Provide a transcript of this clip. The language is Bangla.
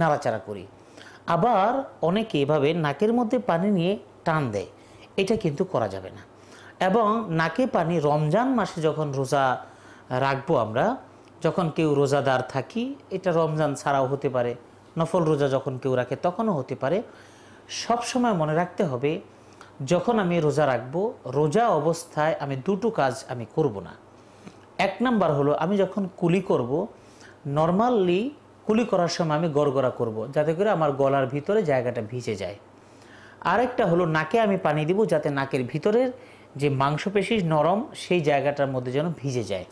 নাড়াচাড়া করি আবার অনেকে এভাবে নাকের মধ্যে পানি নিয়ে টান দেয় এটা কিন্তু করা যাবে না এবং নাকে পানি রমজান মাসে যখন রোজা রাখবো আমরা যখন কেউ রোজাদার থাকি এটা রমজান ছাড়াও হতে পারে নফল রোজা যখন কেউ রাখে তখনও হতে পারে সব সময় মনে রাখতে হবে যখন আমি রোজা রাখবো রোজা অবস্থায় আমি দুটো কাজ আমি করব না এক নাম্বার হলো আমি যখন কুলি করব নর্মাললি কুলি করার সময় আমি গড়গড়া করব। যাতে করে আমার গলার ভিতরে জায়গাটা ভিজে যায় আরেকটা হলো নাকে আমি পানি দিব যাতে নাকের ভিতরের যে মাংসপেশি নরম সেই জায়গাটার মধ্যে যেন ভিজে যায়